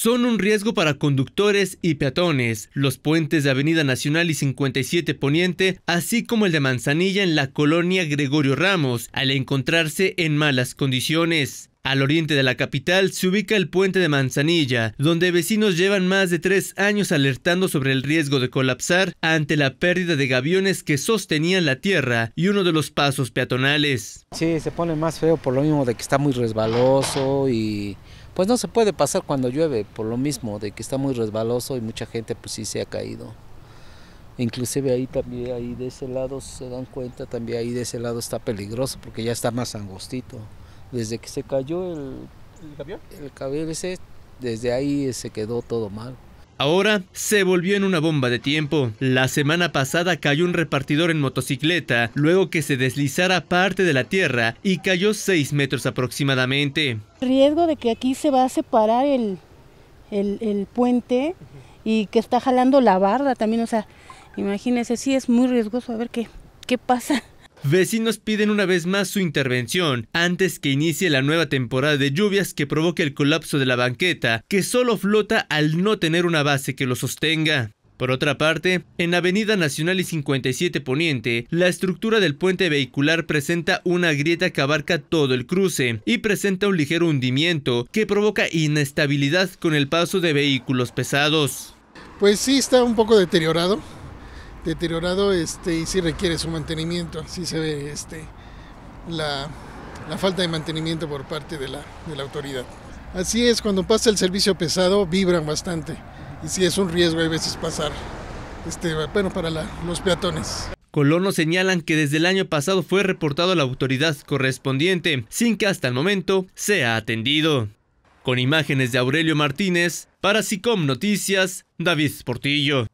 son un riesgo para conductores y peatones. Los puentes de Avenida Nacional y 57 Poniente, así como el de Manzanilla en la colonia Gregorio Ramos, al encontrarse en malas condiciones. Al oriente de la capital se ubica el puente de Manzanilla, donde vecinos llevan más de tres años alertando sobre el riesgo de colapsar ante la pérdida de gaviones que sostenían la tierra y uno de los pasos peatonales. Sí, se pone más feo por lo mismo de que está muy resbaloso y pues no se puede pasar cuando llueve, por lo mismo de que está muy resbaloso y mucha gente pues sí se ha caído. Inclusive ahí también, ahí de ese lado se dan cuenta, también ahí de ese lado está peligroso porque ya está más angostito desde que se cayó el, ¿El el camión ese, desde ahí se quedó todo mal. Ahora se volvió en una bomba de tiempo. La semana pasada cayó un repartidor en motocicleta luego que se deslizara parte de la tierra y cayó seis metros aproximadamente. Riesgo de que aquí se va a separar el, el, puente y que está jalando la barda también, o sea, imagínense, sí es muy riesgoso a ver qué, qué pasa. Vecinos piden una vez más su intervención antes que inicie la nueva temporada de lluvias que provoque el colapso de la banqueta, que solo flota al no tener una base que lo sostenga. Por otra parte, en Avenida Nacional y 57 Poniente, la estructura del puente vehicular presenta una grieta que abarca todo el cruce y presenta un ligero hundimiento que provoca inestabilidad con el paso de vehículos pesados. Pues sí, está un poco deteriorado, deteriorado este, y si requiere su mantenimiento. así se ve este, la, la falta de mantenimiento por parte de la, de la, autoridad. Así es, cuando pasa el servicio pesado vibran bastante y si es un riesgo hay veces pasar, este, bueno, para los peatones. Colonos señalan que desde el año pasado fue reportado a la autoridad correspondiente, sin que hasta el momento sea atendido. Con imágenes de Aurelio Martínez, para SICOM Noticias, David Portillo.